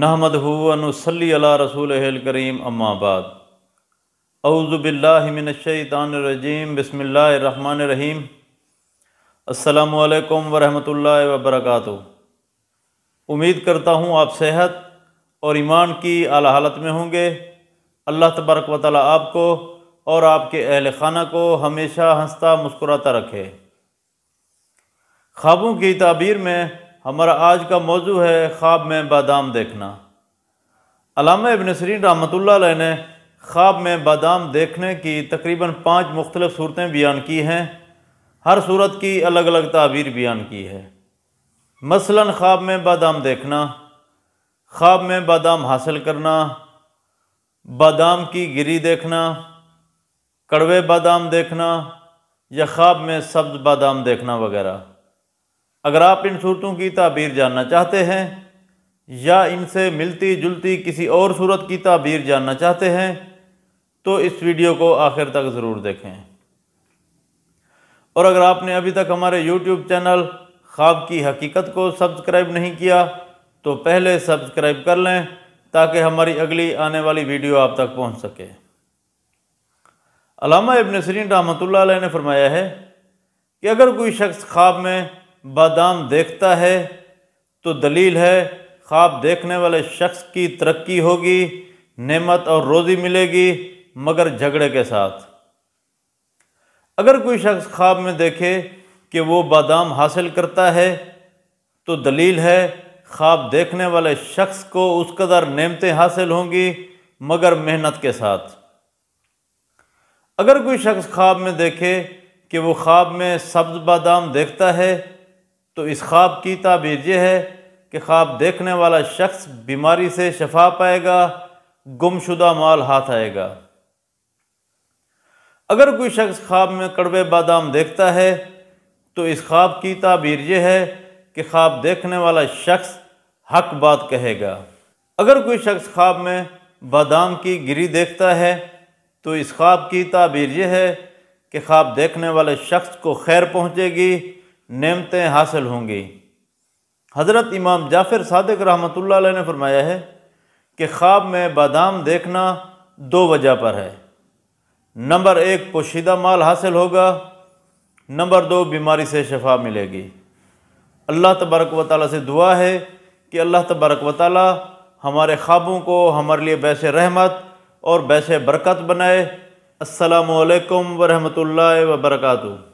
नहमद हुनसली अला रसूल करीम अम्माबाद अउज़बिल्लाशैतानरजीम बसमीम अल्लाम वरहमल वबरक उम्मीद करता हूँ आप सेहत और ईमान की आला हालत में होंगे अल्लाह तबरक वाली आपको और आपके अहल खाना को हमेशा हंसता मुस्कुराता रखे ख्वाबों की ताबीर में हमारा आज का मौजू है ख्वाब में बादाम देखना अलामा इबन सरीन रहमत ने ख्वाब में बादाम देखने की तकरीबन पाँच मुख्तलिफ़ सूरतें बयान की हैं हर सूरत की अलग अलग ताबीर बयान की है मसलन ख्वाब में बादाम देखना ख्वाब में बादाम हासिल करना बादाम की गिरी देखना कड़वे बादाम देखना या ख्वाब में सब्ज़ बादाम देखना वगैरह अगर आप इन सूरतों की ताबीर जानना चाहते हैं या इनसे मिलती जुलती किसी और सूरत की ताबीर जानना चाहते हैं तो इस वीडियो को आखिर तक ज़रूर देखें और अगर आपने अभी तक हमारे YouTube चैनल ख्वाब की हकीकत को सब्सक्राइब नहीं किया तो पहले सब्सक्राइब कर लें ताकि हमारी अगली आने वाली वीडियो आप तक पहुंच सके अलामा इबन सरीन रहमत ने फरमाया है कि अगर कोई शख्स ख्वाब में बादाम देखता है तो दलील है ख्वाब देखने वाले शख्स की तरक्की होगी नेमत और रोज़ी मिलेगी मगर झगड़े के साथ अगर कोई शख्स ख्वाब में देखे कि वो बादाम हासिल करता है तो दलील है ख्वाब देखने वाले शख्स को उस कदर नेमतें हासिल होंगी मगर मेहनत के साथ अगर कोई शख्स ख्वाब में देखे कि वो ख्वाब में सब्ज़ बादाम देखता है तो इस ख्वाब की ताबीर यह है कि ख्वाब देखने वाला शख्स बीमारी से शफा पाएगा गुमशुदा माल हाथ आएगा अगर कोई शख्स ख्वाब में कड़वे बादाम देखता है तो इस ख्वाब की ताबीर यह है कि ख्वाब देखने वाला शख्स हक बात कहेगा अगर कोई शख्स ख्वाब में बादाम की गिरी देखता है तो इस ख्वाब की ताबीर यह है कि ख्वाब देखने वाले शख्स को खैर पहुँचेगी नमतें हासिल होंगी हज़रत इमाम जाफ़िर सादक रहमत ने फरमाया है कि ख्वाब में बादाम देखना दो वजह पर है नंबर एक पोशीदा माल हासिल होगा नंबर दो बीमारी से शफा मिलेगी अल्लाह तबरक व ताली से दुआ है कि अल्लाह तबरक व ताली हमारे ख्वाबों को हमारे लिए बैस रहमत और बैश बरकत बनाए असलकम वरहमल वर्का